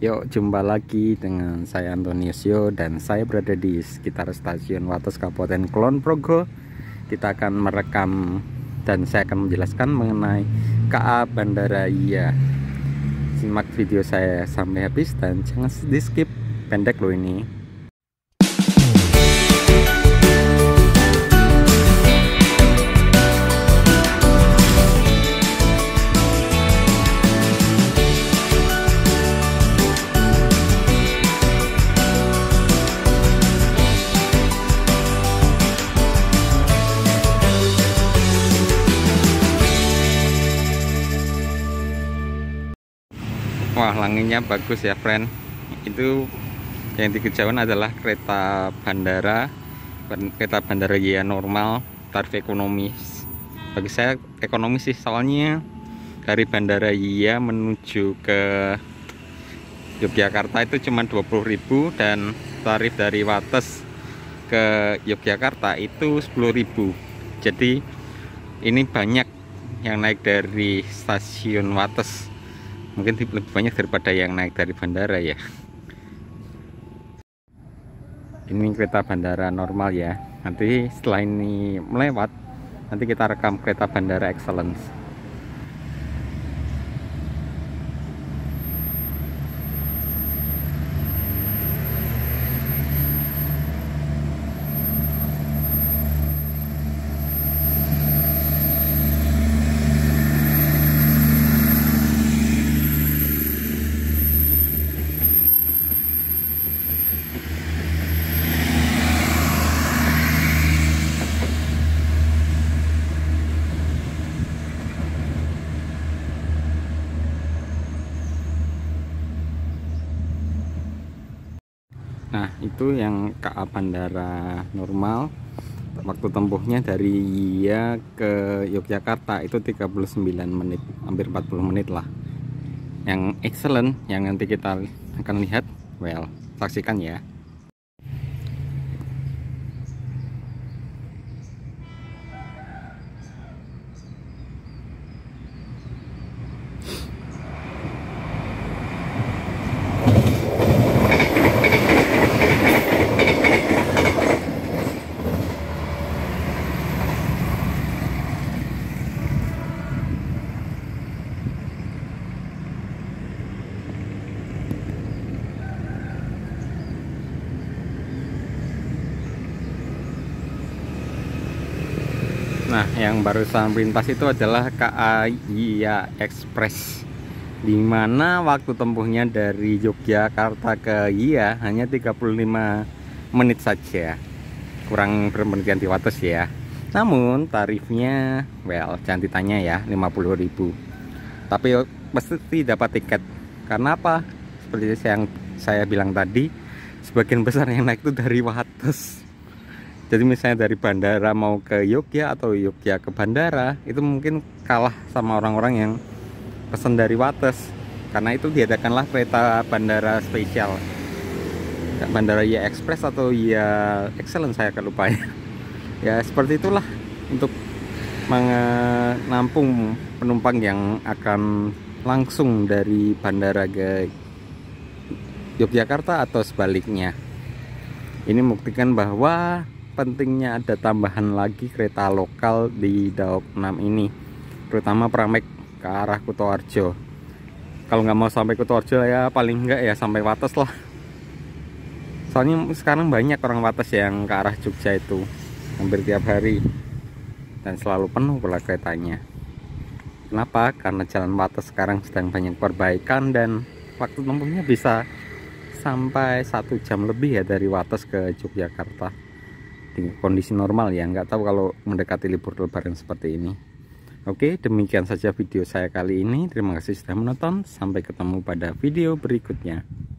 Yuk jumpa lagi dengan saya Antoniusio dan saya berada di sekitar stasiun Wates Kabupaten Kulon Progo. Kita akan merekam dan saya akan menjelaskan mengenai KA Bandara Iya. Simak video saya sampai habis dan jangan di skip pendek loh ini. Wah langitnya bagus ya friend Itu yang dikejauhan adalah kereta bandara Kereta bandara ya normal Tarif ekonomis Bagi saya ekonomis sih soalnya Dari bandara Yia menuju ke Yogyakarta itu cuma 20.000 Dan tarif dari Wates ke Yogyakarta itu 10.000 Jadi ini banyak yang naik dari stasiun Wates mungkin lebih banyak daripada yang naik dari bandara ya ini kereta bandara normal ya nanti setelah ini melewat nanti kita rekam kereta bandara excellence nah itu yang KA Bandara normal waktu tempuhnya dari Yogyakarta ke Yogyakarta itu 39 menit hampir 40 menit lah yang excellent yang nanti kita akan lihat well saksikan ya Nah, yang baru barusan melintas itu adalah KA Yia Express. Di mana waktu tempuhnya dari Yogyakarta ke Yia hanya 35 menit saja. Kurang berhentian di Wates ya. Namun tarifnya well jangan ditanya ya 50.000. Tapi pasti dapat tiket. Karena apa? Seperti yang saya bilang tadi, sebagian besar yang naik itu dari Wates jadi misalnya dari bandara mau ke Yogyakarta atau Yogyakarta ke bandara itu mungkin kalah sama orang-orang yang pesan dari Wates karena itu diadakanlah kereta bandara spesial bandara Y Express atau Y Excellent saya akan lupa ya ya seperti itulah untuk menampung penumpang yang akan langsung dari bandara ke Yogyakarta atau sebaliknya ini membuktikan bahwa pentingnya ada tambahan lagi kereta lokal di Daop 6 ini terutama Pramek ke arah Kutoarjo kalau nggak mau sampai Kutoarjo ya paling nggak ya sampai Wates lah soalnya sekarang banyak orang Wates yang ke arah Jogja itu hampir tiap hari dan selalu penuh pula keretanya kenapa? karena jalan Wates sekarang sedang banyak perbaikan dan waktu tempuhnya bisa sampai satu jam lebih ya dari Wates ke Yogyakarta di kondisi normal ya nggak tahu kalau mendekati libur lebaran seperti ini Oke demikian saja video saya kali ini terima kasih sudah menonton sampai ketemu pada video berikutnya